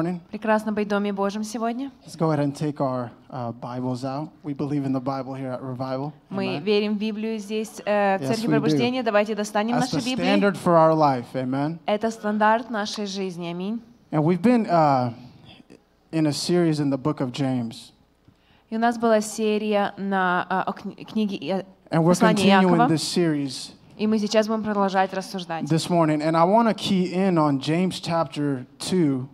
morning. Прекрасно быть в Доме Божьем сегодня. Let's go ahead and take our uh, Bibles out. We believe in the Bible here at Revival. Мы верим в Библию здесь, э, в Церкви Пробуждения. Давайте достанем That's the standard for our life. Amen. Это стандарт нашей жизни. Аминь. And we've been uh, in a series in the book of James. И у нас была серия на книге And we're continuing Якова. this series И мы сейчас будем продолжать рассуждать. this morning, and I want to key in on James chapter 2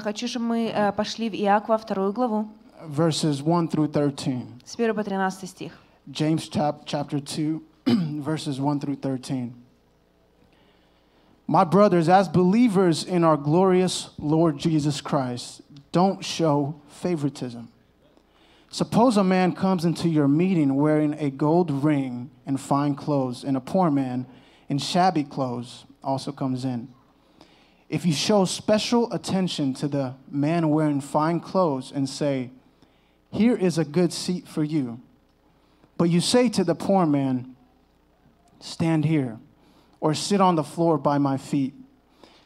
хочу, чтобы мы э, пошли в вторую главу. Verses 1 through 13. С 1 по 13 стих. James chapter 2 verses 1 through 13. My brothers, as believers in our glorious Lord Jesus Christ, don't show favoritism. Suppose a man comes into your meeting wearing a gold ring and fine clothes, and a poor man in shabby clothes also comes in. If you show special attention to the man wearing fine clothes and say, Here is a good seat for you, but you say to the poor man, Stand here, or sit on the floor by my feet,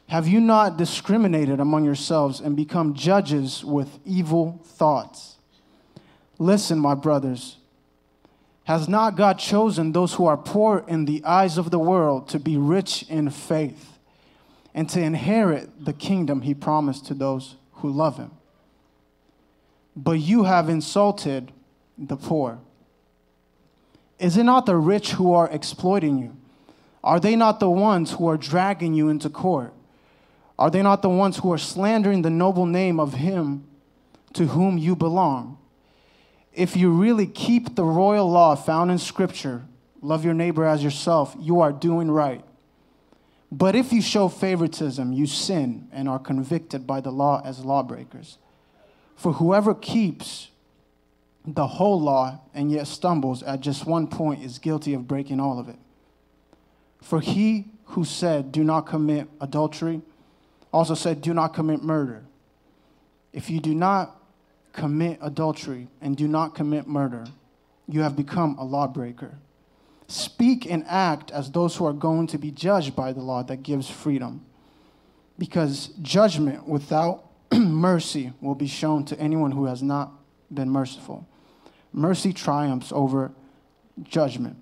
have you not discriminated among yourselves and become judges with evil thoughts? Listen, my brothers. Has not God chosen those who are poor in the eyes of the world to be rich in faith? and to inherit the kingdom he promised to those who love him. But you have insulted the poor. Is it not the rich who are exploiting you? Are they not the ones who are dragging you into court? Are they not the ones who are slandering the noble name of him to whom you belong? If you really keep the royal law found in Scripture, love your neighbor as yourself, you are doing right. But if you show favoritism, you sin and are convicted by the law as lawbreakers. For whoever keeps the whole law and yet stumbles at just one point is guilty of breaking all of it. For he who said, Do not commit adultery, also said, Do not commit murder. If you do not commit adultery and do not commit murder, you have become a lawbreaker. Speak and act as those who are going to be judged by the law that gives freedom. Because judgment without mercy will be shown to anyone who has not been merciful. Mercy triumphs over judgment.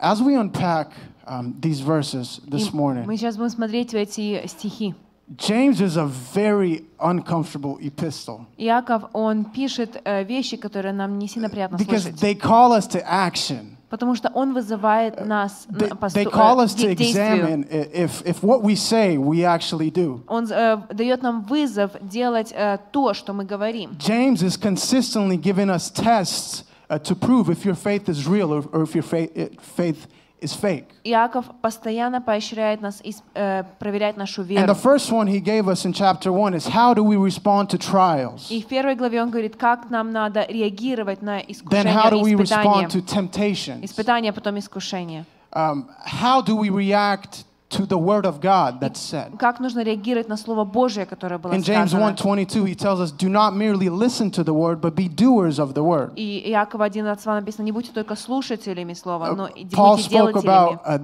As we unpack um, these verses this morning, сейчас будем смотреть эти стихи. James is a very uncomfortable epistle. Яков он пишет э, вещи, которые нам не сильно приятно Because слышать. they call us to action потому что он вызывает uh, нас they, call э, us to examine if, if what we say we actually do. Он э, дает нам вызов делать э, то, что мы говорим. James is consistently giving us tests uh, to prove if your faith is real or, if your faith, faith is fake. Иаков постоянно поощряет нас и э, проверяет нашу веру. And the first one he gave us in chapter 1 is how do we respond to trials? И в первой главе он говорит, как нам надо реагировать на искушение Then how do we respond to temptations? Испытания потом искушения. Um, how do we react to the word of God that said. Как нужно реагировать на слово Божье, которое было In James 1:22 he tells us do not merely listen to the word but be doers of the word. И Иакова написано не будьте только слушателями слова, uh, но и Paul spoke about uh,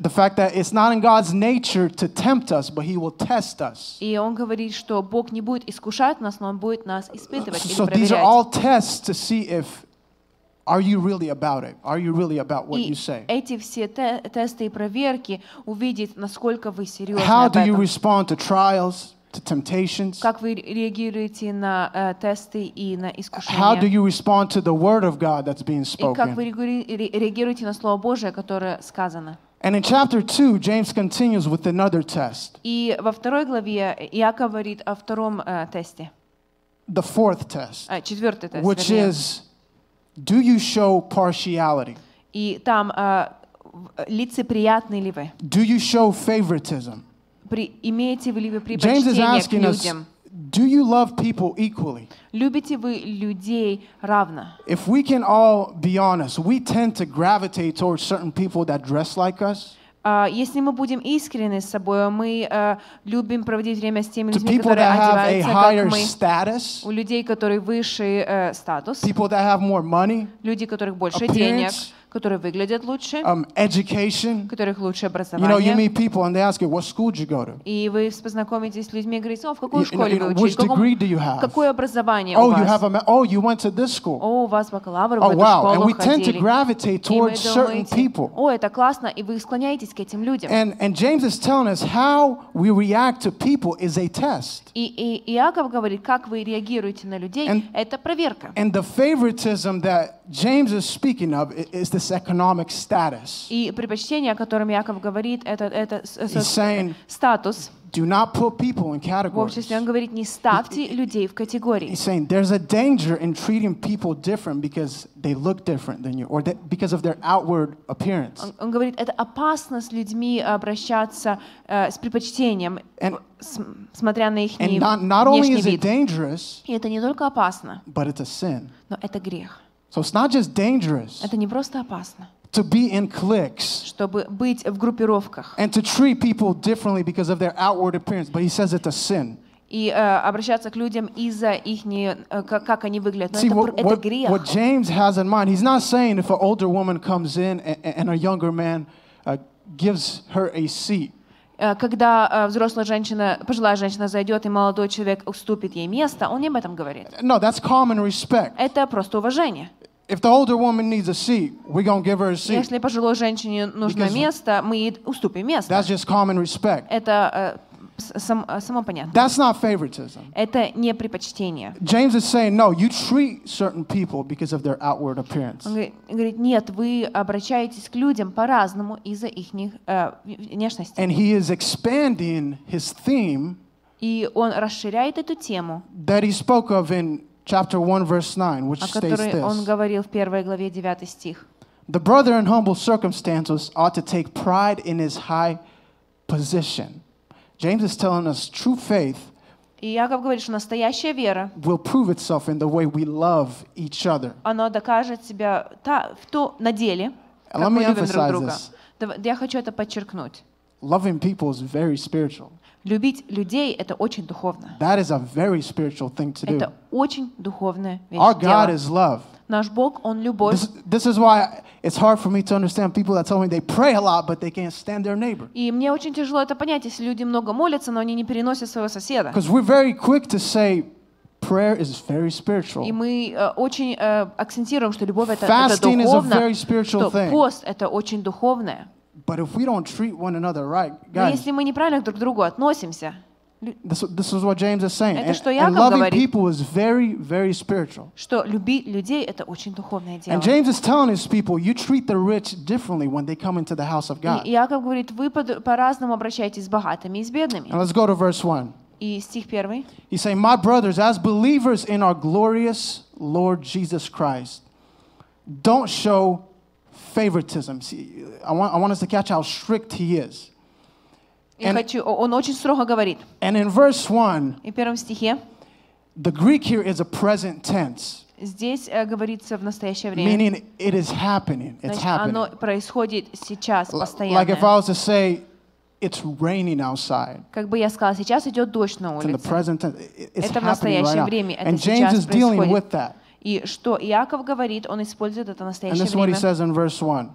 the fact that it's not in God's nature to tempt us but he will test us. И он говорит, что Бог не будет искушать нас, но он будет нас uh, испытывать So these are all tests to see if are you really about it? Are you really about what you say? эти все те тесты и проверки увидеть, насколько вы серьезны How do you respond to trials? To temptations? Как вы реагируете на э, тесты и на искушения? How do you respond to the word of God that's being spoken? И как вы реагируете на слово Божие, которое сказано? And in chapter 2, James continues with another test. И во второй главе говорит о втором э, тесте. The fourth test. Э, Четвертый тест. Which is do you show partiality? И там лицеприятны ли вы? Do you show favoritism? имеете ли вы James is предпочтение asking us, людям? do you love people equally? Любите вы людей равно? If we can all be honest, we tend to gravitate towards certain people that dress like us. А, если мы будем искренны с собой, мы э, любим проводить время с теми людьми, которые одеваются, как мы. Status, у людей, которые выше э, статус. People money, люди, у которых больше денег, которые выглядят лучше, um, education, которых лучше образование. You know, you meet people and they ask you, what school did you go to? И вы познакомитесь с людьми и говорите, о, в какой школе you you know, вы учились? Which degree do you have? Какое образование oh, у вас? You have a, oh, you went to this school. О, у вас бакалавр, oh, в эту wow. школу and we tend to gravitate towards certain people. О, это классно, и вы склоняетесь к этим людям. And, and James is telling us how we react to people is a test. И, и Иаков говорит, как вы реагируете на людей, and, это проверка. And the favoritism that James is speaking of is this economic status. И предпочтение, о котором Иаков говорит, это, это He's saying, статус. Do not put people in categories. он говорит, не ставьте людей в категории. He's saying there's a danger in treating people different because they look different than you, or that, because of their outward appearance. Он, он говорит, это опасно с людьми обращаться э, предпочтением, and, с, смотря на их and not, not only is it dangerous, это не только опасно, but it's a sin. но это грех. So it's not just dangerous. Это не просто опасно. to be in cliques чтобы быть в группировках and to treat people differently because of their outward appearance but he says it's a sin и э, обращаться к людям из-за их не, как, как они выглядят. Но See, это, what, это грех. What James has in mind, he's not saying if an older woman comes in and, and a younger man uh, gives her a seat. Когда взрослая женщина, пожилая женщина зайдет и молодой человек уступит ей место, он не об этом говорит. No, that's common respect. Это просто уважение. If the older woman needs a seat, we're gonna give her a seat. Если пожилой женщине нужно место, мы ей уступим место. That's just common respect. Это сам, само понятно. That's not favoritism. Это не предпочтение. James is saying, no, you treat certain people because of their outward appearance. Он говорит, нет, вы обращаетесь к людям по-разному из-за их внешности. And he is expanding his theme. И он расширяет эту тему. That he spoke of in chapter 1, verse 9, which states this. The brother in humble circumstances ought to take pride in his high position. James is telling us true faith И Яков говорит, что настоящая вера will prove itself in the way we love each other. Она докажет себя та, в то, на деле, как мы любим друг друга. This. Я хочу это подчеркнуть. Loving people is very spiritual. Любить людей — это очень духовно. That is a very spiritual thing to do. Это очень духовное вещь. Our God is love. Наш Бог, Он любовь. This, this is why it's hard for me to understand people that tell me they pray a lot, but they can't stand their neighbor. И мне очень тяжело это понять, если люди много молятся, но они не переносят своего соседа. Because we're very quick to say, Prayer is very spiritual. И мы э, очень э, акцентируем, что любовь это, Fasting это духовно, что пост это очень духовное. But if we don't treat one another right, Но если мы неправильно друг к другу относимся, This, this is what James is saying. Это что Яков and, and loving говорит, people is very, very spiritual. что любить людей это очень духовное дело. And James is telling his people, you treat the rich differently when they come into the house of God. И Яков говорит, вы по-разному обращаетесь с богатыми и с бедными. And let's go to verse one. И стих первый. He's saying, my brothers, as believers in our glorious Lord Jesus Christ, don't show favoritism. See, I, want, I want us to catch how strict he is. and, хочу, он очень строго говорит. And in verse 1, и в первом стихе, the Greek here is a present tense. Здесь э, говорится в настоящее время. Meaning it is happening. It's Значит, happening. Оно происходит сейчас, постоянно. Like if I was to say, it's raining outside. Как бы я сказала, сейчас идет дождь на улице. It's in the present tense. It's Это в настоящее right время. Это and James is dealing with that. И что Иаков говорит, он использует это настоящее время.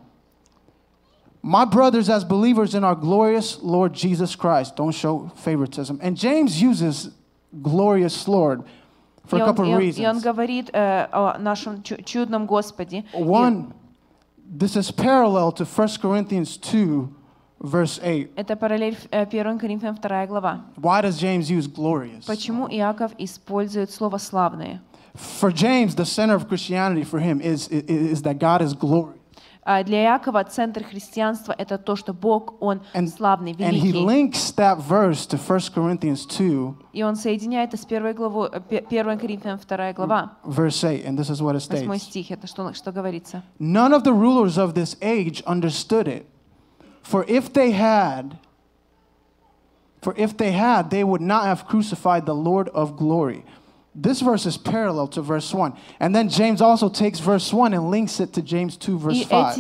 My brothers, as believers in our glorious Lord Jesus Christ, don't show favoritism. And James uses glorious Lord for a couple of reasons. И он говорит о нашем чудном Господе. One, this is parallel to 1 Corinthians 2, verse 8. Это параллель 1 Коринфянам 2 глава. Why does James use glorious? Почему Иаков использует слово «славное»? For James, the center of Christianity for him is, is, is that God is glory. Для Иакова центр христианства это то, что Бог он and, славный, великий. And he links that verse to 1 Corinthians 2. И он соединяет это с первой главой 1 э, Коринфянам 2 глава. Verse 8, and this is what it states. 8 стих, это что, что говорится. None of the rulers of this age understood it, for if they had, for if they had, they would not have crucified the Lord of glory. This verse is parallel to verse 1. And then James also takes verse 1 and links it to James 2, verse 5.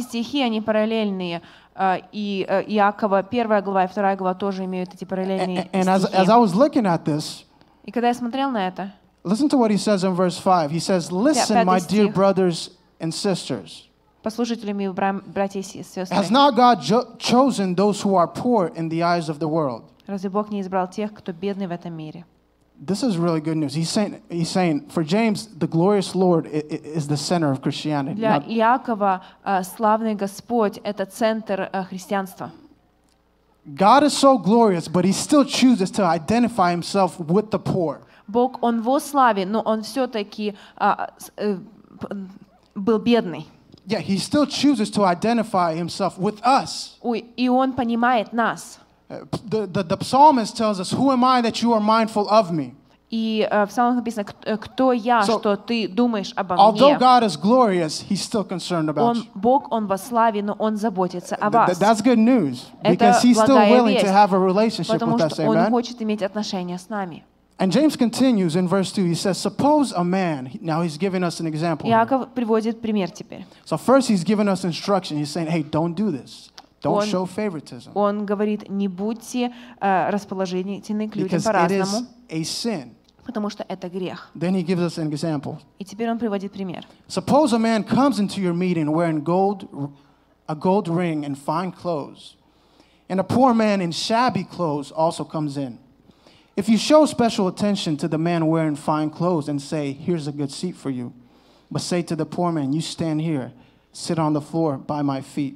И эти Иакова 1 глава и 2 глава тоже имеют эти параллельные стихи. And as, as I was looking at this, и когда я смотрел на это, listen to what he says in verse 5. He says, listen, my dear brothers and sisters. Послушайте, мои братья и сестры. Has not God chosen those who are poor in the eyes of the world? Разве Бог не избрал тех, кто бедный в этом мире? this is really good news. He's saying, he's saying for James, the glorious Lord is the center of Christianity. Для Иакова э, славный Господь это центр э, христианства. God is so glorious, but he still chooses to identify himself with the poor. Бог он во славе, но он все-таки э, был бедный. Yeah, he still chooses to identify himself with us. И он понимает нас the, the, the psalmist tells us, Who am I that you are mindful of me? И э, в псалмах написано, э, кто я, so, что ты думаешь обо although мне. God is glorious, he's still concerned about он, Бог, Он во славе, но Он заботится о вас. that's good news, because he's still willing весть, to have a relationship потому with что us, amen? Он хочет иметь отношения с нами. And James continues in verse 2. He says, Suppose a man, now he's giving us an example. Иаков приводит пример теперь. So first he's giving us instruction. He's saying, hey, don't do this. Don't show favoritism. он говорит, не будьте э, расположительны к людям по-разному, потому что это грех. Then he gives us an example. И теперь он приводит пример. Suppose a man comes into your meeting wearing gold, a gold ring and fine clothes, and a poor man in shabby clothes also comes in. If you show special attention to the man wearing fine clothes and say, Here's a good seat for you, but say to the poor man, You stand here, sit on the floor by my feet.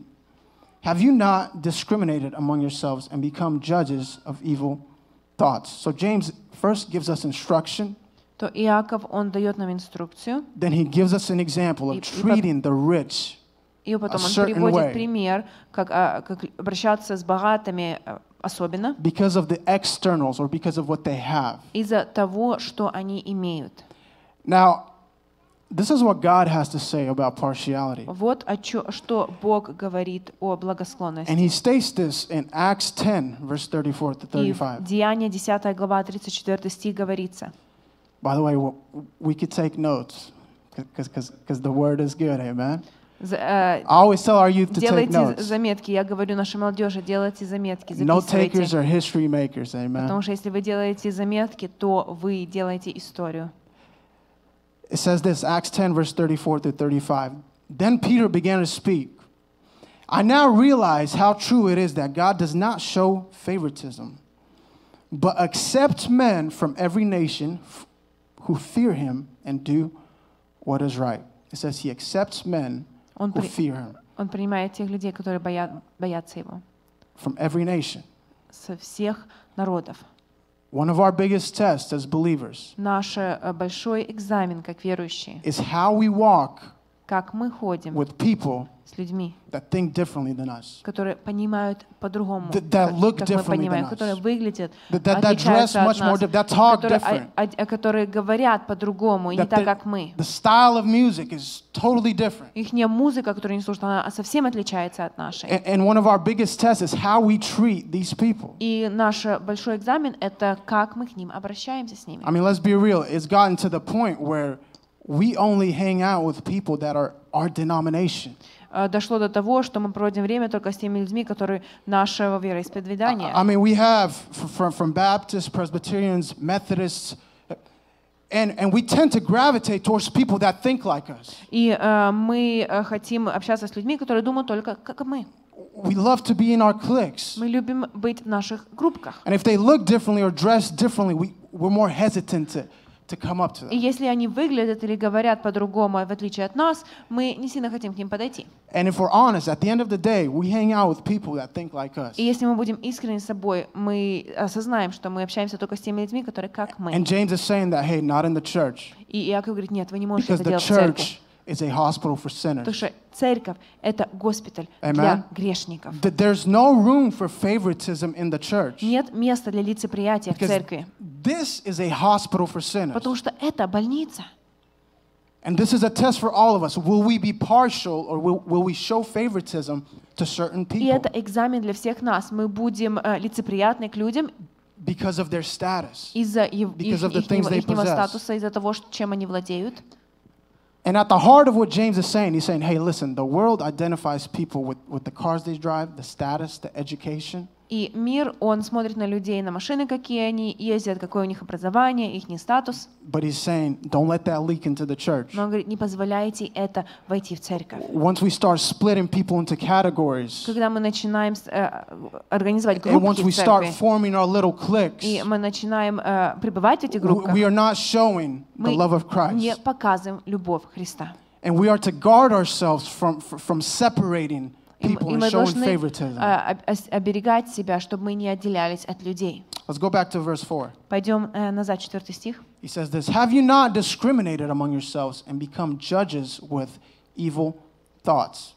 Have you not discriminated among yourselves and become judges of evil thoughts? So James first gives us instruction. То Иаков, он дает нам инструкцию. Then he gives us an example of treating the rich И потом он приводит пример, как, как обращаться с богатыми э, особенно. Because of the externals or because of what they have. Из-за того, что они имеют. Now, this is what God has to say about partiality. Вот о чё, что Бог говорит о благосклонности. And he states this in Acts 10, verse 34 to 35. 10 глава 34 стих говорится. By the way, we could take notes because the word is good, amen? Э, I always tell our youth to делайте take notes. заметки. Я говорю нашей молодежи, делайте заметки, записывайте. No takers are history makers, amen? Потому что если вы делаете заметки, то вы делаете историю. It says this Acts 10, verse 34 through 35. Then Peter began to speak. I now realize how true it is that God does not show favoritism, but accepts men from every nation who fear him and do what is right. It says he accepts men who fear him. Он принимает тех людей, которые боя... боятся его. From every nation. Со всех народов. One of our biggest tests as believers. Э, is how we walk как мы ходим with people с людьми, that think differently than us, которые понимают по-другому, that, that look как differently мы понимаем, которые выглядят, that, that, that dress от much нас, more, that talk которые, different, о, о, которые говорят по-другому и не так, как мы. The style of music is totally different. Их не музыка, которую они слушают, она совсем отличается от нашей. And, one of our biggest tests is how we treat these people. И наш э, большой экзамен — это как мы к ним обращаемся с ними. I mean, let's be real. It's gotten to the point where we only hang out with people that are our denomination. Э, дошло до того, что мы проводим время только с теми людьми, которые нашего вероисповедания. I mean, we have from, from Baptists, Presbyterians, Methodists, And, and we tend to gravitate towards people that think like us. И э, мы э, хотим общаться с людьми, которые думают только как мы. We love to be in our cliques. Мы любим быть в наших группках. And if they look differently or dress differently, we, we're more hesitant to to come up to them. И если они выглядят или говорят по-другому, в отличие от нас, мы не сильно хотим к ним подойти. And if we're honest, at the end of the day, we hang out with people that think like us. И если мы будем искренни с собой, мы осознаем, что мы общаемся только с теми людьми, которые как мы. And James is saying that, hey, not in the church. И Иаков говорит, нет, вы не можете Because это делать в церкви. It's a hospital for sinners. церковь это госпиталь Amen. для грешников. There's no room for favoritism in the church. Нет места для лицеприятия в церкви. This is a hospital for sinners. Потому что это больница. And this is a test for all of us. Will we be partial or will, will we show favoritism to certain people? И это экзамен для всех нас. Мы будем э, лицеприятны к людям because of their status, из-за их, их, их, их статуса, из-за того, чем они владеют. And at the heart of what James is saying, he's saying, hey, listen, the world identifies people with, with the cars they drive, the status, the education. И мир, он смотрит на людей, на машины, какие они ездят, какое у них образование, их не статус. But he's saying, don't let that leak into the church. Но он говорит, не позволяйте это войти в церковь. Once we start splitting people into categories. Когда мы начинаем э, организовать группы And once we start forming our little cliques. И мы начинаем э, пребывать в этих группах. We are not showing the love of Christ. Мы не показываем любовь Христа. And we are to guard ourselves from from separating. people and showing favor to them. оберегать себя, чтобы мы не отделялись от людей. Let's go back to verse 4. Пойдем э, назад, 4 стих. He says this, Have you not discriminated among yourselves and become judges with evil thoughts?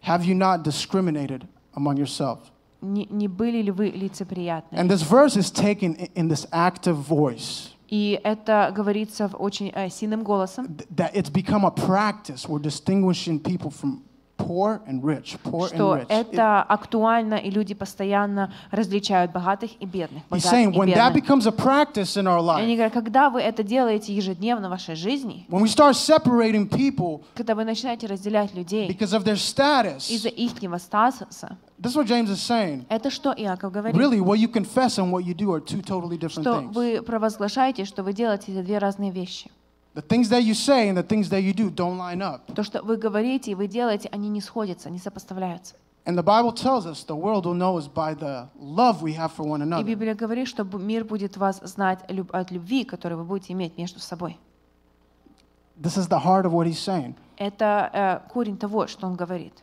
Have you not discriminated among yourselves? Не, были ли вы лицеприятны? And this verse is taken in this active voice. И это говорится в очень э, сильным голосом. That it's become a practice. We're distinguishing people from что это актуально, и люди постоянно различают богатых и бедных. Богатых saying, Они говорят, когда вы это делаете ежедневно в вашей жизни, когда вы начинаете разделять людей из-за их статуса, This is what James is saying. Это что Иаков говорит. Really, what you confess and what you do are two totally different что things. вы провозглашаете, что вы делаете две разные вещи. The things that you say and the things that you do don't line up. То, что вы говорите и вы делаете, они не сходятся, не сопоставляются. And the Bible tells us the world will know us by the love we have for one another. И Библия говорит, что мир будет вас знать от любви, которую вы будете иметь между собой. This is the heart of what he's saying. Это э, корень того, что он говорит.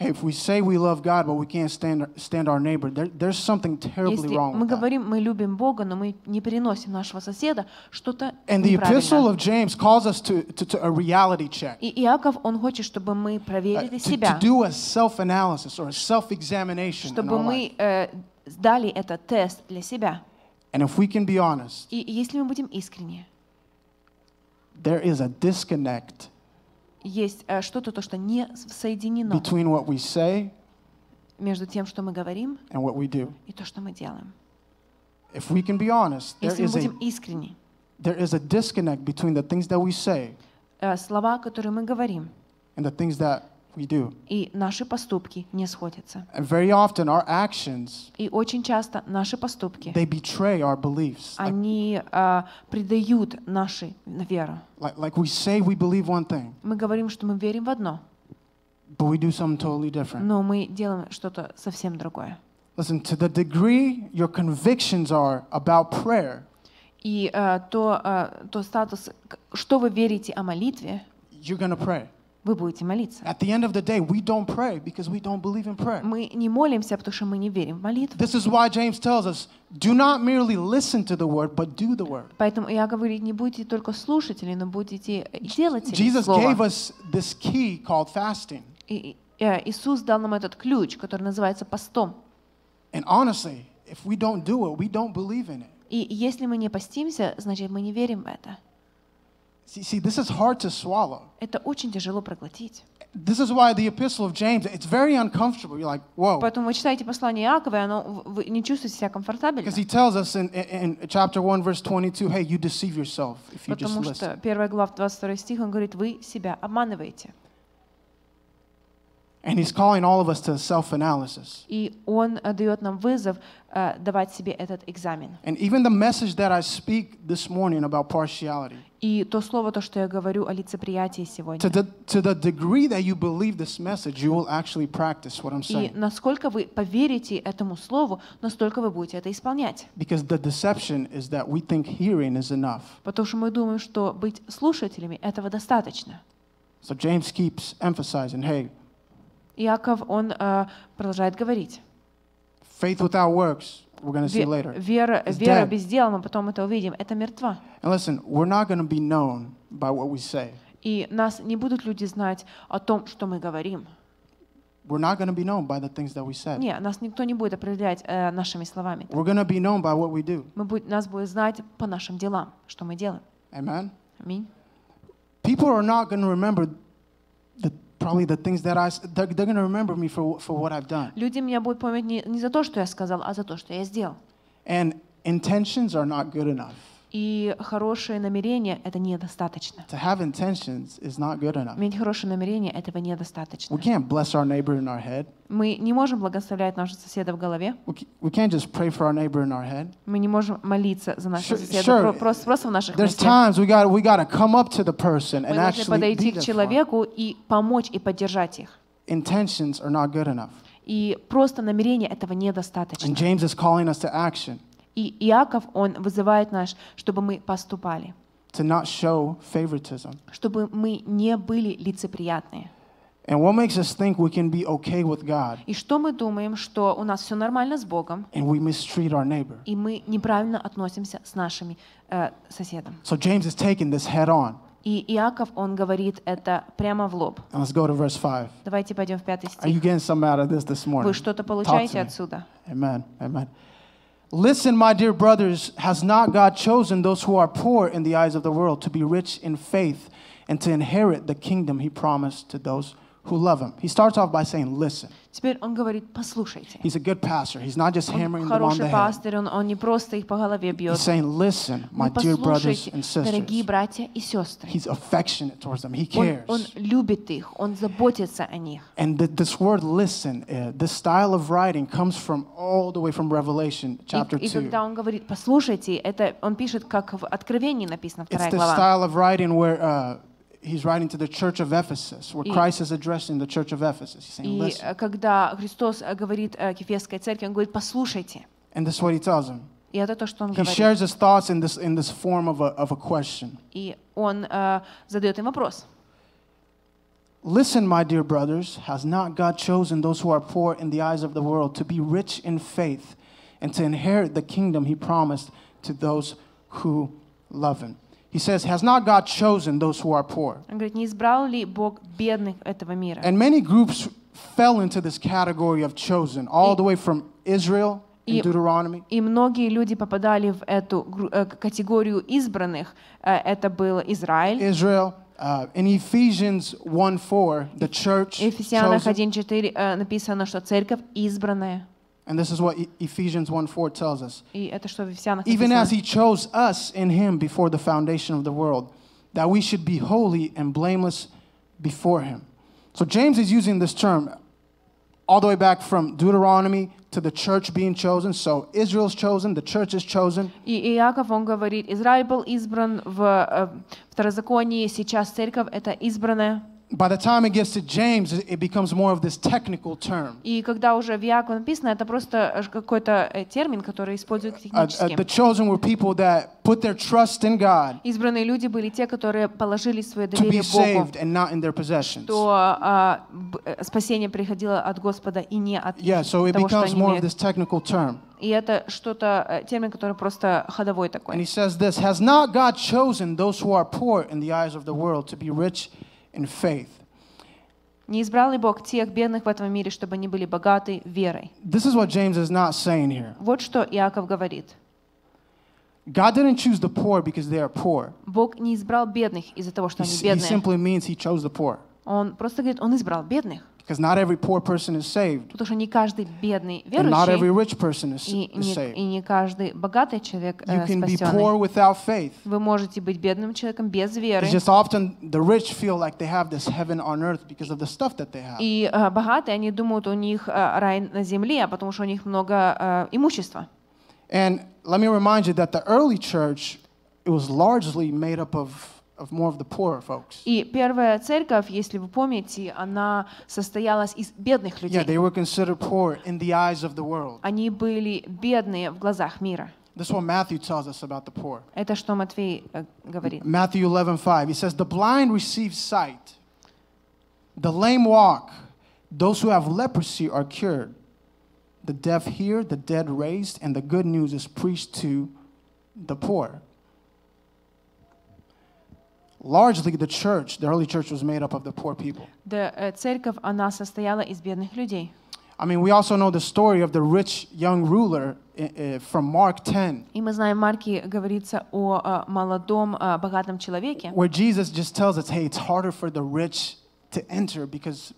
Hey, if we say we love God, but we can't stand stand our neighbor, there, there's something terribly Если wrong. мы говорим, мы любим Бога, но мы не переносим нашего соседа, что-то And the epistle of James calls us to, to, to a reality check. И Иаков, он хочет, чтобы мы проверили uh, себя. To, to do a self-analysis or a self-examination. Чтобы мы э, сдали этот тест для себя. And if we can be honest. И если мы будем искренни. There is a disconnect есть что-то, то, что не соединено between what we say между тем, что мы говорим and what we do. и то, что мы делаем. If we can be honest, there Если мы is будем a, искренни, there is a disconnect between the things that we say слова, которые мы говорим, and the things that We do. И наши поступки не сходятся. And very often our actions, и очень часто наши поступки they betray our beliefs. они uh, предают наши веру. Like, like we say we believe one thing, мы говорим, что мы верим в одно, but we do something totally different. но мы делаем что-то совсем другое. Listen, to the degree your convictions are about prayer, и uh, то, uh, то статус, что вы верите о молитве, you're gonna pray. Вы будете молиться. At the end of the day, we don't pray because we don't believe in prayer. Мы не молимся, потому что мы не верим в молитву. This is why James tells us, do not merely listen to the word, but do the word. Поэтому я говорит, не будете только слушатели, но будете делатели Jesus слова. gave us this key called fasting. И, э, Иисус дал нам этот ключ, который называется постом. And honestly, if we don't do it, we don't believe in it. И если мы не постимся, значит мы не верим в это. See, see, this is hard to swallow. Это очень тяжело проглотить. This is why the epistle of James, it's very uncomfortable. You're like, whoa. Потом вы читаете послание Иакова, и оно, вы не чувствуете себя комфортабельно. Because he tells us in, in, in chapter 1, verse 22, hey, you deceive yourself if you Потому just что первая глава 22 стих, он говорит, вы себя обманываете. And he's calling all of us to self-analysis. И он э, дает нам вызов э, давать себе этот экзамен. And even the message that I speak this morning about partiality. И то слово, то, что я говорю о лицеприятии сегодня. И насколько вы поверите этому слову, настолько вы будете это исполнять. Потому что мы думаем, что быть слушателями этого достаточно. So James keeps emphasizing, hey. Иаков он uh, продолжает говорить. Faith without works we're going to see later. Вера, it's вера dead. без дела, мы потом это увидим, это мертва. And listen, we're not going to be known by what we say. И нас не будут люди знать о том, что мы говорим. We're not going to be known by the things that we said. Не, нас никто не будет определять э, нашими словами. We're going to be known by what we do. Мы будь, нас будет знать по нашим делам, что мы делаем. Amen. Аминь. People are not going to remember probably the things that I they're, they're going to remember me for for what I've done. Люди меня будут помнить не, не за то, что я сказал, а за то, что я сделал. And intentions are not good enough. И хорошие намерения — это недостаточно. To have intentions is not good enough. Иметь хорошие намерения — этого недостаточно. We can't bless our neighbor in our head. Мы не можем благословлять нашего соседа в голове. We can't just pray for our neighbor in our head. Мы не можем молиться за нашего sure, соседа sure, просто, просто в наших There's times we got we got to come up to the person and actually подойти к человеку и помочь и поддержать их. Intentions are not good enough. И просто намерения этого недостаточно. And James is calling us to action. И Иаков, он вызывает нас, чтобы мы поступали. To not show favoritism. Чтобы мы не были лицеприятные. And what makes us think we can be okay with God? И что мы думаем, что у нас все нормально с Богом? And we mistreat our neighbor. И мы неправильно относимся с нашими э, соседом. So James is taking this head on. И Иаков, он говорит это прямо в лоб. And let's go to verse five. Давайте пойдем в пятый стих. Are you getting something out of this this morning? Вы что-то получаете отсюда? Amen. Amen. Listen, my dear brothers, has not God chosen those who are poor in the eyes of the world to be rich in faith and to inherit the kingdom he promised to those who love him. He starts off by saying, listen. Теперь он говорит, послушайте. He's a good pastor. He's not just hammering them on the пастырь, head. Он, он не просто их по голове бьет. He's saying, listen, my dear brothers and sisters. дорогие братья и сестры. He's affectionate towards them. He cares. Он, он любит их, он заботится о них. And this word listen, uh, this style of writing comes from all the way from Revelation chapter 2. И, и когда он говорит, послушайте, это он пишет, как в Откровении написано, вторая глава. It's the style of writing where uh, He's writing to the church of Ephesus, where Christ is addressing the church of Ephesus. He's saying, Listen. И э, когда Христос э, говорит э, к Ефесской церкви, он говорит, послушайте. And this is what he tells them. И это то, что он говорит. He shares his thoughts in this in this form of a of a question. И он задает им вопрос. Listen, my dear brothers, has not God chosen those who are poor in the eyes of the world to be rich in faith and to inherit the kingdom he promised to those who love him? He says, has not God chosen those who are poor? And many groups fell into this category of chosen, all the way from Israel in Deuteronomy. И многие люди попадали в эту э, категорию избранных. Э, это был Израиль. Israel, Uh, in Ephesians 1:4, the church. Ефесянах 1:4 написано, что церковь избранная. And this is what Ephesians 1:4 tells us. Even as he chose us in him before the foundation of the world, that we should be holy and blameless before him. So James is using this term all the way back from Deuteronomy to the church being chosen. So Israel's chosen, the church is chosen. И Иаков, он говорит, Израиль был избран в э, Второзаконии, сейчас церковь — это избранная. By the time it gets to James, it becomes more of this technical term. И когда уже в Иакова написано, это просто э, какой-то э, термин, который используют uh, технически. Uh, the chosen were people that put their trust in God. Избранные люди были те, которые положили свое доверие Богу. To be saved and not in their possessions. То э, спасение приходило от Господа и не от yeah, so it becomes more of this technical term. И это что-то термин, который просто ходовой такой. And he says this: Has not God chosen those who are poor in the eyes of the world to be rich? in faith. Не избрал ли Бог тех бедных в этом мире, чтобы они были богаты верой? This is what James is not saying here. Вот что Иаков говорит. God didn't choose the poor because they are poor. Бог не избрал бедных из-за того, что они бедные. He simply means he chose the poor. Он просто говорит, он избрал бедных. Because not every poor person is saved. Потому что не каждый бедный верующий. not every rich person is, is saved. И не каждый богатый человек you э, can be poor without faith. Вы можете быть бедным человеком без веры. It's just often the rich feel like they have this heaven on earth because of the stuff that they have. И э, богатые они думают у них э, рай на земле, потому что у них много имущества. And let me remind you that the early church it was largely made up of of more of the poorer folks. И первая церковь, если вы помните, она состоялась из бедных людей. Yeah, they were considered poor in the eyes of the world. Они были бедные в глазах мира. This is what Matthew tells us about the poor. Это что Матвей э, говорит. Matthew 11:5. He says, "The blind receive sight, the lame walk, those who have leprosy are cured, the deaf hear, the dead raised, and the good news is preached to the poor." Largely, the church, the early church, was made up of the poor people. The uh, она состояла из бедных людей. I mean, we also know the story of the rich young ruler uh, uh, from Mark 10. Э, э, where Jesus just tells us, hey, it's harder for the rich to enter because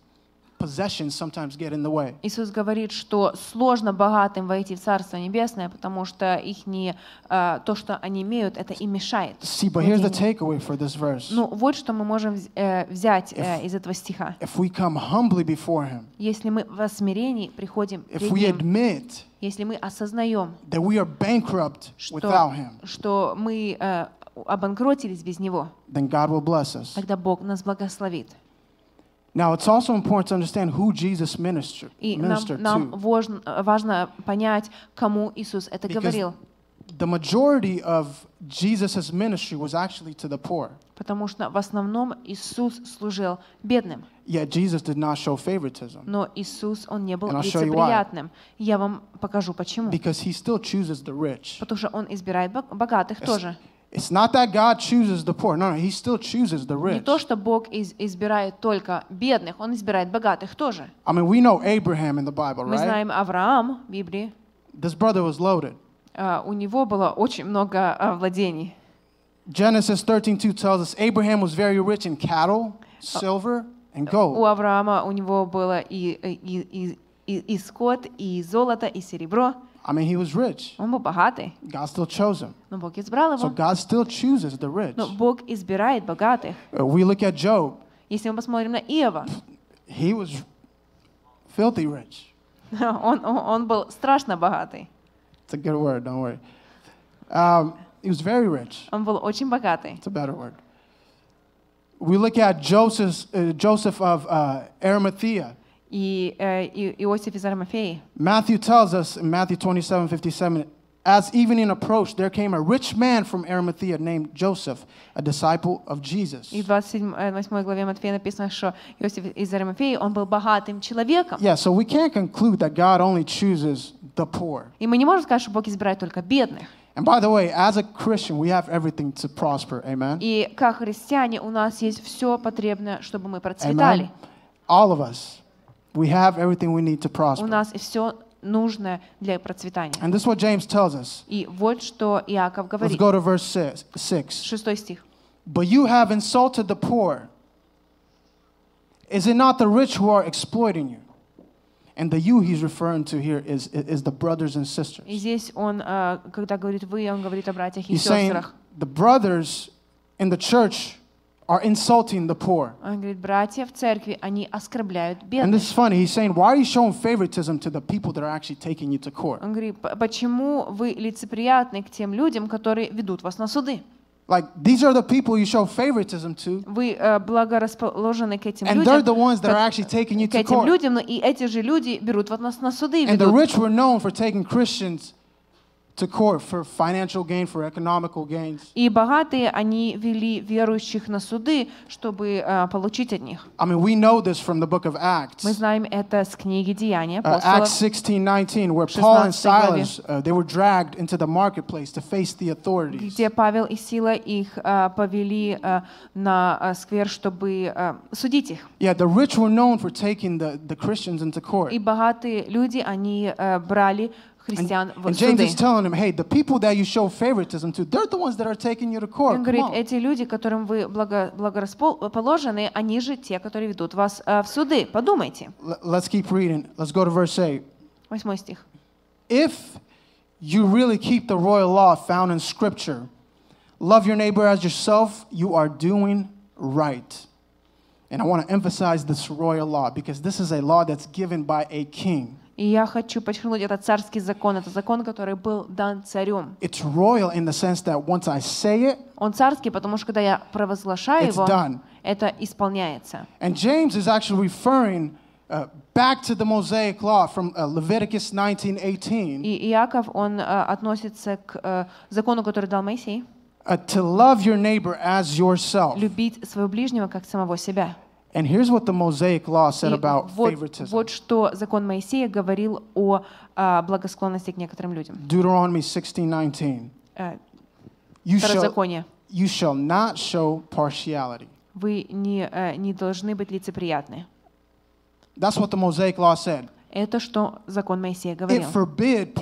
possessions sometimes get in the way. Иисус говорит, что сложно богатым войти в Царство Небесное, потому что их не, uh, то, что они имеют, это им мешает. See, but here's the takeaway for this verse. Ну, вот что мы можем uh, взять uh, из этого стиха. If we come humbly before him, если мы в смирении приходим if we admit, если мы осознаем, that we are bankrupt что, without him, что мы обанкротились без него, then God will bless us. тогда Бог нас благословит. Now, it's also important to understand who Jesus ministered, ministered нам, нам важно, важно понять, кому Иисус это Because говорил. The majority of Jesus' ministry was actually to the poor. Потому что в основном Иисус служил бедным. Yet Jesus did not show favoritism. Но Иисус, он не был лицеприятным. Я вам покажу почему. Because he still chooses the rich. Потому что он избирает богатых It's, тоже. It's not that God chooses the poor. No, no, he still chooses the rich. Не то, что Бог избирает только бедных, он избирает богатых тоже. I mean, we know Abraham in the Bible, right? Мы знаем Авраам в Библии. This brother was loaded. у него было очень много владений. Genesis 13:2 tells us Abraham was very rich in cattle, silver, and э, gold. У Авраама у него было и, и, и, и скот, и золото, и серебро. I mean, he was rich. Он був багатий. God still chose him. Ну, Бог So God still chooses the rich. Но Бог избирает богатых. Uh, we look at Job. посмотрим на He was filthy rich. он, он был страшно It's a good word, don't worry. Um, he was very rich. Он It's a better word. We look at Joseph, uh, Joseph of uh, Arimathea. Э, и, Иосиф из Арамафеи. Matthew tells us in Matthew 27, 57, as evening approached, there came a rich man from Arimathea named Joseph, a disciple of Jesus. И в 28 э, главе Матфея написано, что Иосиф из Аримафеи, он был богатым человеком. Yeah, so we can't conclude that God only chooses the poor. И мы не можем сказать, что Бог избирает только бедных. And by the way, as a Christian, we have everything to prosper. Amen. И как христиане у нас есть все потребное, чтобы мы процветали. All of us. We have everything we need to prosper. У нас все нужное для процветания. And this is what James tells us. И вот что Иаков говорит. Let's go to verse 6. Шестой стих. But you have insulted the poor. Is it not the rich who are exploiting you? And the you he's referring to here is, is the brothers and sisters. И здесь он, э, когда говорит вы, он говорит о братьях и сестрах. He's saying The brothers in the church are insulting the poor. говорит, And this is funny. He's saying, why are you showing favoritism to the people that are actually taking you to court? говорит, Like these are the people you show favoritism to. Вы э, людям. And they're the ones that are actually taking you to court. людям, люди And the rich were known for taking Christians to court for financial gain, for economical gains. И богатые они вели верующих на суды, чтобы э, получить от них. I mean, we know this from the book of Acts. Мы знаем это с книги Деяния uh, Acts 16:19, where Paul and Silas uh, they were dragged into the marketplace to face the authorities. Где Павел и Сила их э, повели э, на сквер, чтобы судить их. Yeah, the rich were known for taking the the Christians into court. И богатые люди они брали христиан and, в James Is telling him, hey, the people that you show favoritism to, they're the ones that are taking you to court. Он говорит, эти люди, которым вы благо, благорасположены, они же те, которые ведут вас uh, в суды. Подумайте. Let's keep reading. Let's go to verse 8. Восьмой стих. If you really keep the royal law found in Scripture, love your neighbor as yourself, you are doing right. And I want to emphasize this royal law because this is a law that's given by a king. И я хочу подчеркнуть, это царский закон, это закон, который был дан царем. It's royal in the sense that once I say it, он царский, потому что когда я провозглашаю it's его, done. это исполняется. And James is actually referring uh, back to the Mosaic law from uh, Leviticus 19:18. И Иаков он uh, относится к uh, закону, который дал Моисей. Uh, to love your neighbor as yourself. Любить своего ближнего как самого себя. And here's what the Mosaic law said about вот, favoritism. вот что закон Моисея говорил о uh, благосклонности к некоторым людям. Deuteronomy 16:19. Uh, э, you shall, you shall not show partiality. Вы не, uh, не должны быть лицеприятны. That's what the Mosaic law said. Это что закон Моисея говорил. Like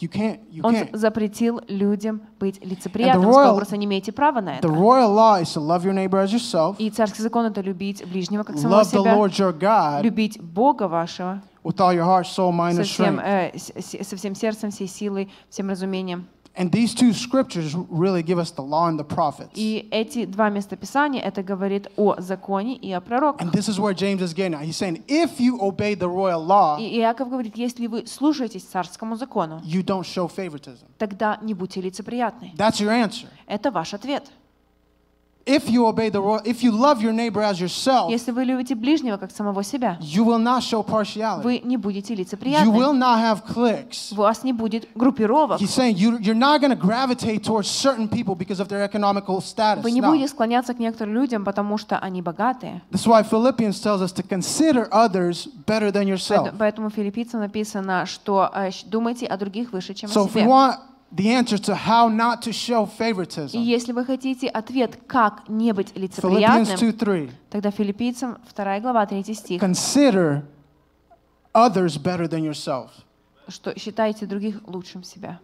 you can't, you Он запретил людям быть лицеприятным, royal, образа не имеете права на это. The royal law is to love your neighbor as yourself, и царский закон — это любить ближнего, как самого love себя, the Lord your God, любить Бога вашего э, со всем сердцем, всей силой, всем разумением. And these two scriptures really give us the law and the prophets. И эти два места Писания это говорит о законе и о пророках. And this is where James is getting at. He's saying, if you obey the royal law, и Иаков говорит, если вы слушаетесь царскому закону, you don't show favoritism. Тогда не будьте лицеприятны. That's your answer. Это ваш ответ. If you obey the royal, if you love your neighbor as yourself, если вы любите ближнего как самого себя, you will not show partiality. Вы не будете лицеприятны. You will not have cliques. У вас не будет группировок. He's saying you, you're not going to gravitate towards certain people because of their economical status. Вы не будете склоняться к некоторым людям, потому что они богатые. That's why Philippians tells us to consider others better than yourself. Поэтому филиппийцам написано, что думайте о других выше, чем о себе. So if we want the answer to how not to show favoritism. И если вы хотите ответ, как не быть лицеприятным, тогда филиппийцам 2 глава 3 стих. Consider others better than yourself. Что считаете других лучшим себя.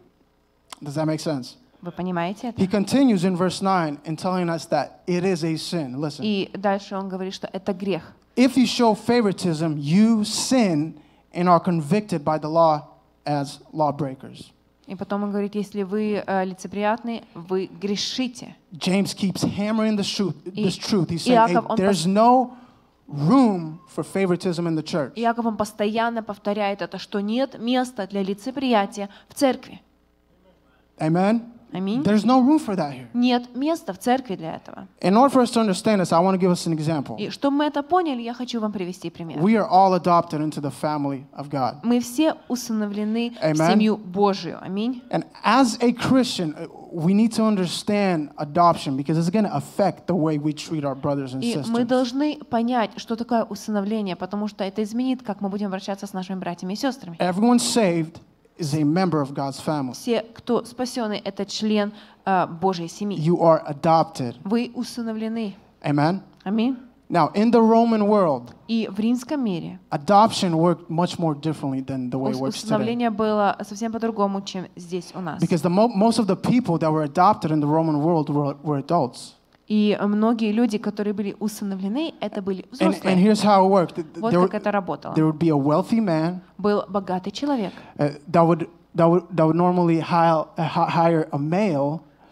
Does that make sense? Вы понимаете это? He continues in verse 9 in telling us that it is a sin. Listen. И дальше он говорит, что это грех. If you show favoritism, you sin and are convicted by the law as lawbreakers. И потом он говорит, если вы э, лицеприятны, вы грешите. James keeps hammering this truth. This truth. He's saying, hey, there's no room for favoritism in the church. Иаков он постоянно повторяет это, что нет места для лицеприятия в церкви. Amen. Аминь. There's no room for that here. Нет места в церкви для этого. In order for us to understand this, I want to give us an example. И чтобы мы это поняли, я хочу вам привести пример. We are all adopted into the family of God. Мы все усыновлены Amen. в семью Божию. Аминь. And as a Christian, we need to understand adoption because it's going to affect the way we treat our brothers and sisters. И мы должны понять, что такое усыновление, потому что это изменит, как мы будем обращаться с нашими братьями и сестрами. Everyone's saved. is a member of God's family. Все, кто спасенный, это член Божьей семьи. You are adopted. Вы усыновлены. Amen. Аминь. Now, in the Roman world, и в римском мире adoption worked much more differently than the way it works today. Усыновление было совсем по-другому, чем здесь у нас. Because the mo most of the people that were adopted in the Roman world were, were adults. И многие люди, которые были усыновлены, это были взрослые. And, and Вот there, как это работало. There would be a man, был богатый человек,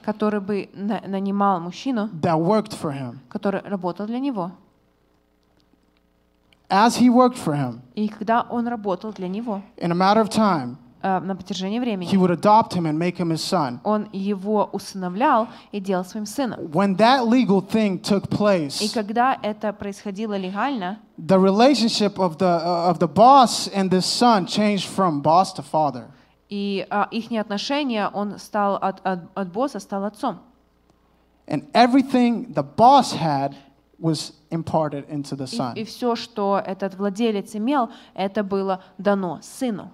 который бы на нанимал мужчину, that worked for him. который работал для него. As he worked for him, и когда он работал для него, in a matter of time, на протяжении времени. He would adopt him and make him his son. Он его усыновлял и делал своим сыном. When that legal thing took place, и когда это происходило легально, the relationship of the of the boss and the son changed from boss to father. И uh, их отношения он стал от, от, от босса стал отцом. And everything the boss had was imparted into the son. И, и все, что этот владелец имел, это было дано сыну.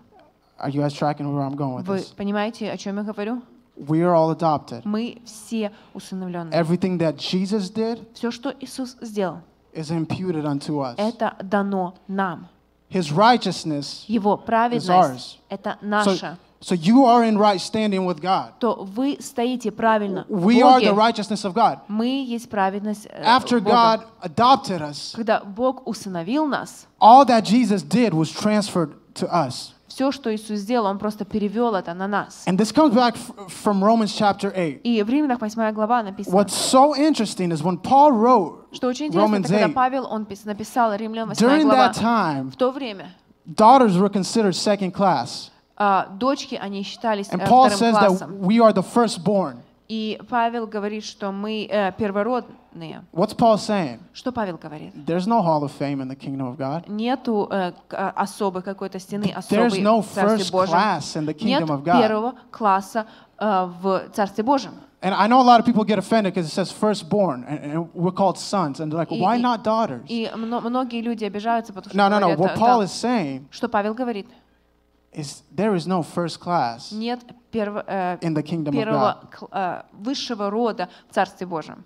Are you guys tracking where I'm going with Вы this? понимаете, о чем я говорю? We are all adopted. Мы все усыновленные. Everything that Jesus did Все, что Иисус сделал, is imputed unto us. это дано нам. His righteousness. Его ours. это So, наша. so you are in right standing with God. То вы стоите правильно. We are the righteousness of God. Мы есть праведность э, After Бога. God adopted us, Когда Бог усыновил нас, all that Jesus did was transferred to us. Все, что Иисус сделал, Он просто перевел это на нас. And this comes back from Romans chapter 8. И в Римлянах 8 глава написано. What's so interesting is when Paul wrote что очень интересно, Romans 8, когда Павел он написал Римлянам 8 during глава, that time, в то время daughters were considered second class. дочки, они считались And Paul says that we are the firstborn. И Павел говорит, что мы э, первородные. What's Paul saying? Что Павел говорит? There's no hall of fame in the kingdom of God. Нету э, особой какой-то стены, особой There's no first class in the kingdom of God. Нет первого класса э, в Царстве Божьем. And I know a lot of people get offended because it says firstborn, and, we're called sons, and they're like, why not daughters? И многие люди обижаются, потому что no, no, no. What Paul is saying, что Павел говорит, is there is no first class. Нет перво, э, первого, э, высшего рода в Царстве Божьем.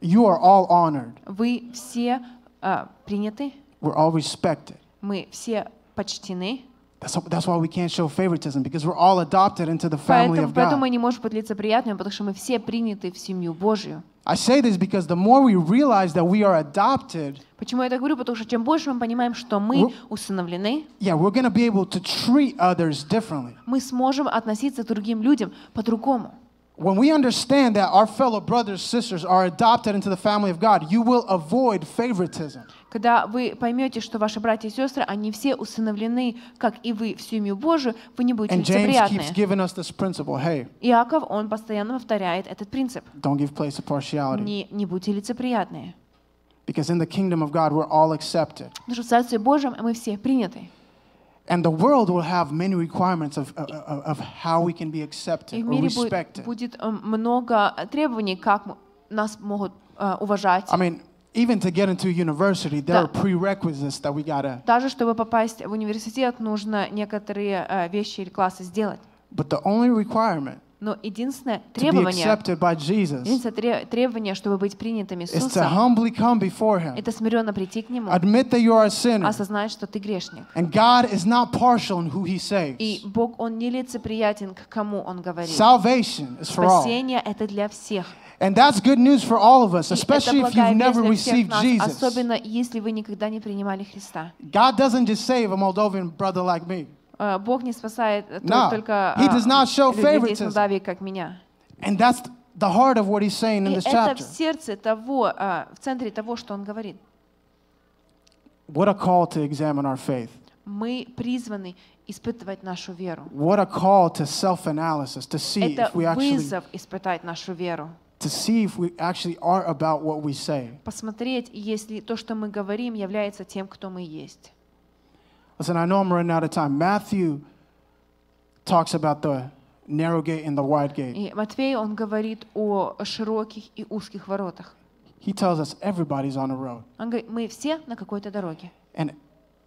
You are all honored. Вы все э, приняты. We're all respected. Мы все почтены. That's, that's why we can't show favoritism because we're all adopted into the family поэтому, of God. Поэтому мы не можем поделиться приятными, потому что мы все приняты в семью Божью. I say this because the more we realize that we are adopted, Почему я так говорю? Потому что чем больше мы понимаем, что мы усыновлены, yeah, we're be able to treat others differently. мы сможем относиться к другим людям по-другому when we understand that our fellow brothers, sisters are adopted into the family of God, you will avoid favoritism. Когда вы поймете, что ваши братья и сестры, они все усыновлены, как и вы, в семью Божию, вы не будете лицеприятны. Иаков, он постоянно повторяет этот принцип. Не, не будьте лицеприятны. Because in the kingdom of God, we're all accepted. Потому что в Царстве Божьем мы все приняты. And the world will have many requirements of, of, of how we can be accepted or respected. будет э, много требований, э, I mean, even to get into university, there are prerequisites that we gotta. Даже чтобы попасть в университет, нужно некоторые э, вещи или классы сделать. But the only requirement Но единственное требование, единственное требование, чтобы быть принятым Иисусом, это смиренно прийти к Нему, осознать, что ты грешник. И Бог, Он не лицеприятен к кому Он говорит. Спасение — это для всех. And that's good news for all of us, especially if you've never received Jesus. God doesn't just save a Moldovan brother like me. Э, Бог не спасает э, no, только he э, does not show людей из Молдавии, как меня. And that's the heart of what he's saying in this chapter. это в сердце того, в центре того, что он говорит. What a call to examine our faith. Мы призваны испытывать нашу веру. What a call to self-analysis, to see это if we actually... вызов испытать нашу веру. To see if we actually are about what we say. Посмотреть, если то, что мы говорим, является тем, кто мы есть. Listen, I know I'm running out of time. Matthew talks about the narrow gate and the wide gate. И он говорит о широких и узких воротах. He tells us everybody's on a road. Он говорит, мы все на какой-то дороге. And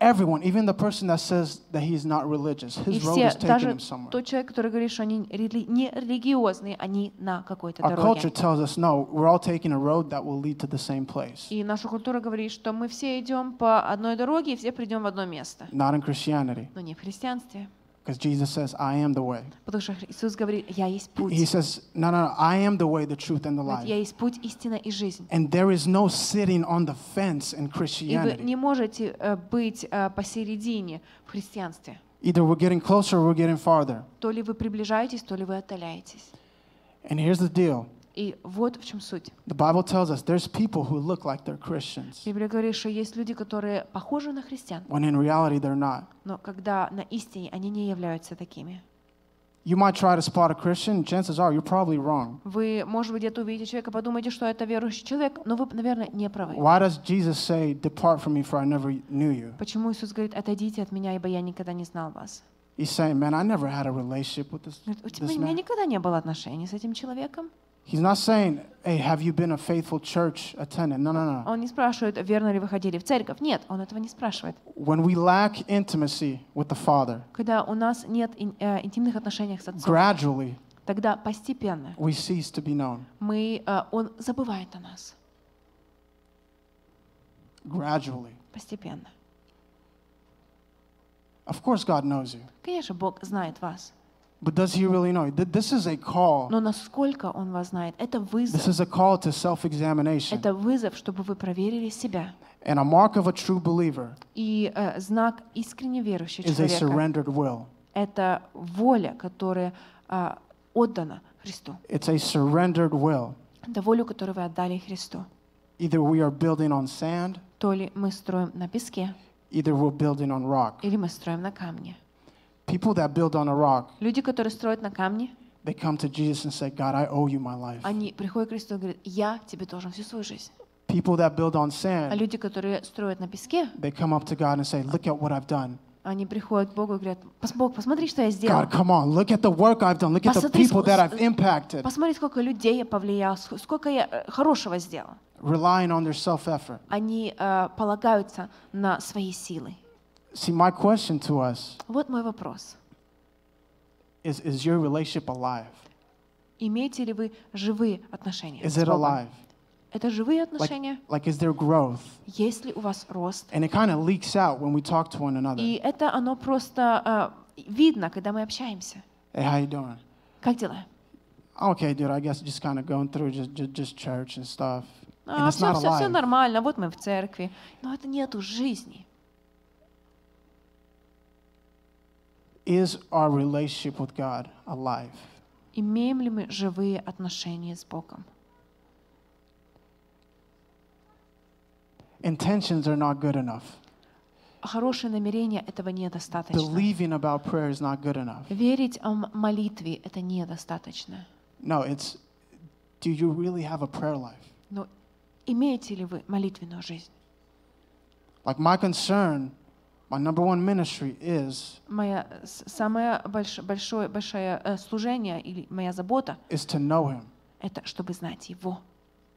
Everyone, even the person that says that he is not religious, his road is taking him somewhere. тот человек, который говорит, что они не религиозные, они на какой-то Our culture tells us no, we're all taking a road that will lead to the same place. И наша культура говорит, что мы все идем по одной дороге и все придем в одно место. Not in Christianity. Но не в христианстве. Because Jesus says, I am the way. я He says, no, no, no, I am the way, the truth, and the life. And there is no sitting on the fence in Christianity. не можете э, э, в Either we're getting closer or we're getting farther. То ли вы приближаетесь, то ли And here's the deal. И вот в чем суть. The Bible tells us there's people who look like they're Christians. Библия говорит, что есть люди, которые похожи на христиан. When in reality they're not. Но когда на истине они не являются такими. You might try to spot a Christian, chances are you're probably wrong. Вы, может быть, где-то увидите человека, подумаете, что это верующий человек, но вы, наверное, не правы. Why does Jesus say, "Depart from me, for I never knew you"? Почему Иисус говорит, отойдите от меня, ибо я никогда не знал вас? He's saying, "Man, I never had a relationship with this." У меня никогда не было отношений с этим человеком. He's not saying, hey, have you been a faithful church attendant? No, no, no. Он не спрашивает, верно ли вы ходили в церковь. Нет, он этого не спрашивает. When we lack intimacy with the Father, когда у нас нет э, интимных отношений с Отцом, gradually, тогда постепенно we cease to be known. мы, э, он забывает о нас. Gradually. Постепенно. Of course God knows you. Конечно, Бог знает вас. But does he really know? This is a call. Но насколько он вас знает? Это вызов. This is a call to self-examination. Это вызов, чтобы вы проверили себя. And a mark of a true believer И э, знак искренне верующего is человека a surrendered will. это воля, которая э, отдана Христу. It's a surrendered will. Это волю, которую вы отдали Христу. Either we are building on sand, то ли мы строим на песке, either we're building on rock. или мы строим на камне. People that build on a rock, Люди, которые строят на камне, they come to Jesus and say, God, I owe you my life. они приходят к Христу и говорят, я тебе должен всю свою жизнь. People that build on а sand, А люди, которые строят на песке, they come up to God and say, Look at what I've done. они приходят к Богу и говорят, Бог, посмотри, что я сделал. God, come on, look at the work I've done. Look at the people that I've impacted. Посмотри, сколько людей я повлиял, сколько я э, хорошего сделал. Relying on their self effort. Они э, полагаются на свои силы. See, my question to us вот мой вопрос. Is, is your relationship alive? Имеете ли вы живые отношения is с Богом? It alive? Это живые отношения? Like, like is there growth? Есть ли у вас рост? And it kind of leaks out when we talk to one another. И это оно просто uh, видно, когда мы общаемся. Hey, how you doing? Как дела? Okay, dude, I guess just kind of going through just, just, just church and stuff. А, and все, все, все нормально, вот мы в церкви. Но это нету жизни. Is our relationship with God alive? Имеем ли мы живые отношения с Богом? Intentions are not good enough. Хорошие намерения этого недостаточно. Believing about prayer is not good enough. Верить о молитве это недостаточно. No, it's do you really have a prayer life? Но имеете ли вы молитвенную жизнь? Like my concern my number one ministry is моя самое больш, большое большое э, служение или моя забота is to know him. это чтобы знать его.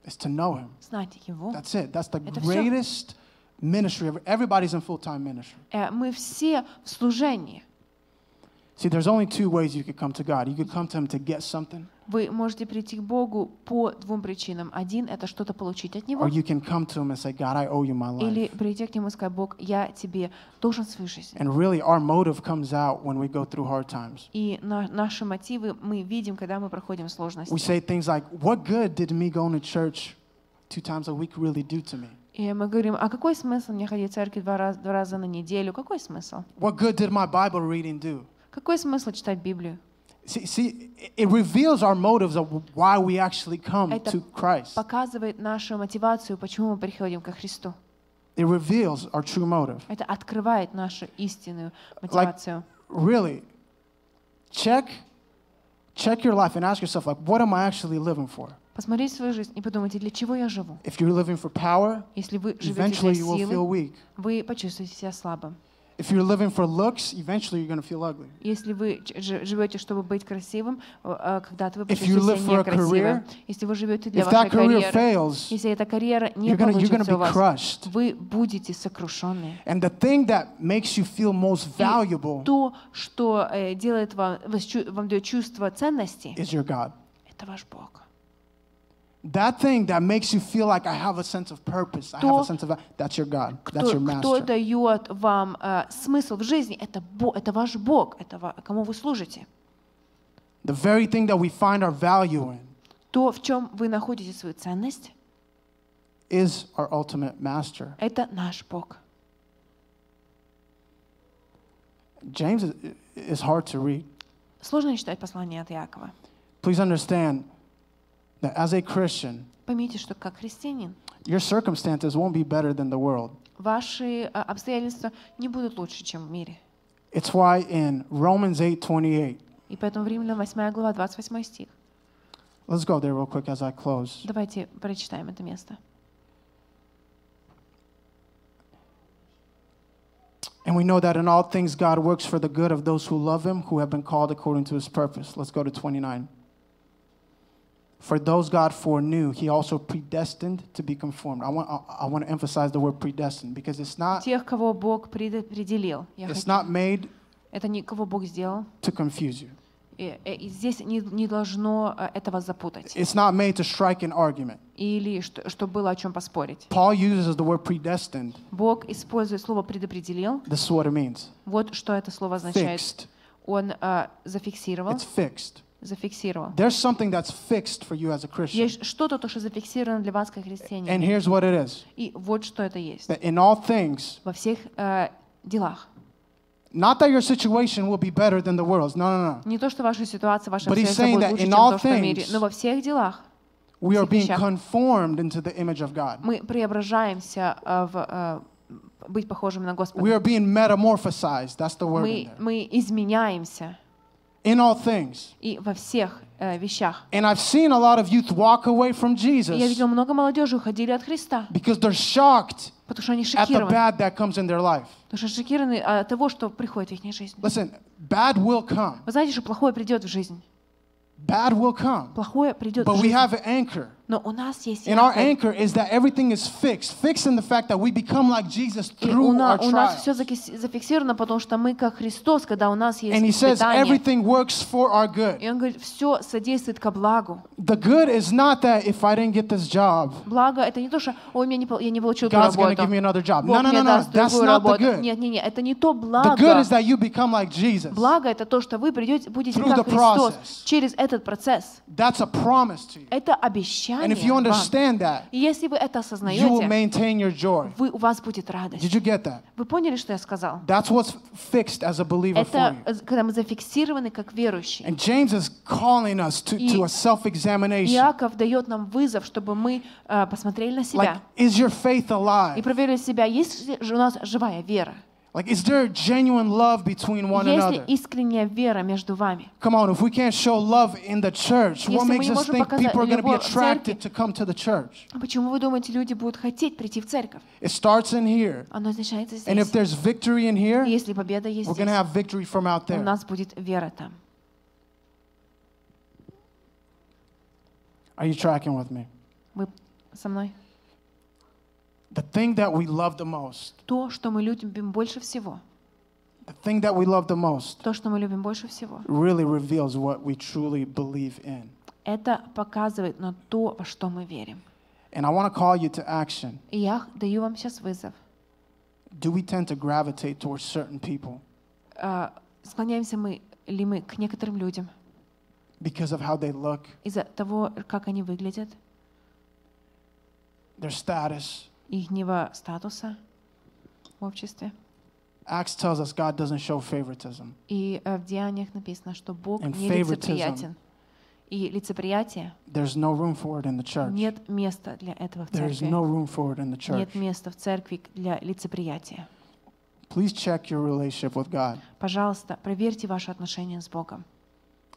Is to know him. Знать его. That's it. That's the это greatest все. ministry. Everybody's in full-time ministry. Э, мы все в служении. See, there's only two ways you could come to God. You could come to him to get something. Вы можете прийти к Богу по двум причинам. Один — это что-то получить от Него. say, Или прийти к Нему и сказать, Бог, я Тебе должен свою жизнь. really, И на, наши мотивы мы видим, когда мы проходим сложности. We say really И мы говорим, а какой смысл мне ходить в церковь два, раз, два раза на неделю? Какой смысл? Какой смысл читать Библию? See, see, it reveals our motives of why we actually come Это to Christ. показывает нашу мотивацию, почему мы приходим ко Христу. It reveals our true motive. Это открывает нашу истинную мотивацию. Like, really, check, check your life and ask yourself, like, what am I actually living for? Посмотрите свою жизнь и подумайте, для чего я живу. If you're living for power, Если вы живете для силы, вы почувствуете себя слабым. If you're living for looks, eventually you're going to feel ugly. Если вы живете, чтобы быть красивым, когда-то вы будете некрасивым. Если вы живете для вашей карьеры, если эта карьера не получится у вас, вы будете сокрушены. And the thing that makes you feel most valuable, то, что э, делает вам, вам дает чувство ценности, is your God. это ваш Бог. That thing that makes you feel like I have a sense of purpose, I have a sense of that's your God, that's your master. Кто дает вам э, смысл в жизни? Это это ваш Бог, это кому вы служите. The very thing that we find our value in. То в чем вы находите свою ценность? Is our ultimate master. Это наш Бог. James is hard to read. Сложно читать послание от Якова. Please understand that as a Christian, Поймите, что как христианин, your circumstances won't be better than the world. Ваши э, обстоятельства не будут лучше, чем в мире. It's why in Romans 8:28. И поэтому в Римлянам 8 глава 28 стих. Let's go there real quick as I close. Давайте прочитаем это место. And we know that in all things God works for the good of those who love him, who have been called according to his purpose. Let's go to 29. For those God foreknew, he also predestined to be conformed. I want, I, I want to emphasize the word predestined because it's not... Тех, кого Бог предопределил. It's not made это не кого Бог сделал. To confuse you. И, и здесь не, не должно этого запутать. It's not made to strike an argument. Или что, что было о чем поспорить. Paul uses the word predestined. Бог использует слово предопределил. This is what it means. Вот что это слово означает. Fixed. Он uh, зафиксировал. It's fixed зафиксировал. There's something that's fixed for you as a Christian. Есть что-то, то, что зафиксировано для вас как христианин. And here's what it is. И вот что это есть. That in all things. Во всех э, делах. Not that your situation will be better than the world's. No, no, no. Не то, что ваша ситуация, ваша But he's saying that in all things, но во всех делах. We are being conformed into the image of God. Мы преображаемся в быть похожим на Господа. We are being metamorphosized. That's the word. Мы мы изменяемся. in all things. И во всех э, вещах. And I've seen a lot of youth walk away from Jesus. Я видел много молодежи уходили от Христа. Because they're shocked. Потому что они шокированы. At the bad that comes in their life. Потому что шокированы от того, что приходит в их жизнь. Listen, bad will come. Вы знаете, что плохое придет в жизнь. Bad will come. Плохое придет. But в жизнь. we have an anchor. Но у нас есть And our anchor is that everything is fixed. Fixed in the fact that we become like Jesus through our trials. У нас все зафиксировано, потому что мы как Христос, когда у нас есть And he says everything works for our good. И он говорит, все содействует ко благу. The good is not that if I didn't get this job. Благо это не то, что ой, я не я не получил эту работу. God's gonna give me another job. No, no, no, no. That's not the good. Нет, нет, нет, это не то благо. The good is that you become like Jesus. Благо это то, что вы придете, будете как Христос через этот процесс. That's a promise to you. Это обещание And if И если вы это осознаете, you Вы, у вас будет радость. Did you get that? Вы поняли, что я сказал? That's what's fixed as a believer это, for you. Э, когда мы зафиксированы как верующие. And James is calling us to, И to a self Иаков дает нам вызов, чтобы мы э, посмотрели на себя. Like, is your faith alive? И проверили себя, есть ли у нас живая вера? Like, is there genuine love between one another? Come on, if we can't show love in the church, what makes us think people are going to be attracted to come to the church? It starts in here. And if there's victory in here, we're going to have victory from out there. Are you tracking with me? со мной? The thing that we love the most. То, что мы любим больше всего. The thing that we love the most. То, что мы любим больше всего. Really reveals what we truly believe in. Это показывает на то, во что мы верим. And I want to call you to action. Я даю вам сейчас вызов. Do we tend to gravitate towards certain people? Uh, склоняемся мы ли мы к некоторым людям? Because of how they look. Из-за того, как они выглядят. Their status. ихнего статуса в обществе. Acts tells us God doesn't show favoritism. И э, в Деяниях написано, что Бог не лицеприятен. И лицеприятие. There's no room for it in the church. Нет места для этого в церкви. There's no room for it in the church. Нет места в церкви для лицеприятия. Please check your relationship with God. Пожалуйста, проверьте ваши отношения с Богом.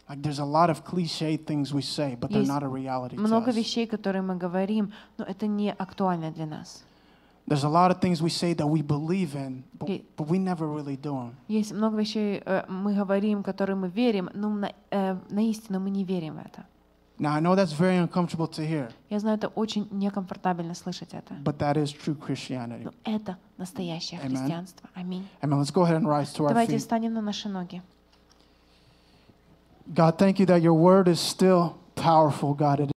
Like there's a lot of cliche things we say, but they're not a reality. Много вещей, которые мы говорим, но это не актуально для нас. There's a lot of things we say that we believe in, but, but we never really do them. Есть много вещей, э, мы говорим, которые мы верим, но э, на, истину мы не верим в это. Now I know that's very uncomfortable to hear. Я знаю, это очень некомфортабельно слышать это. But that is true Christianity. Но это настоящее христианство. Аминь. Amen. Let's go ahead and rise to our feet. Давайте встанем на наши ноги. God, thank you that your word is still powerful, God. It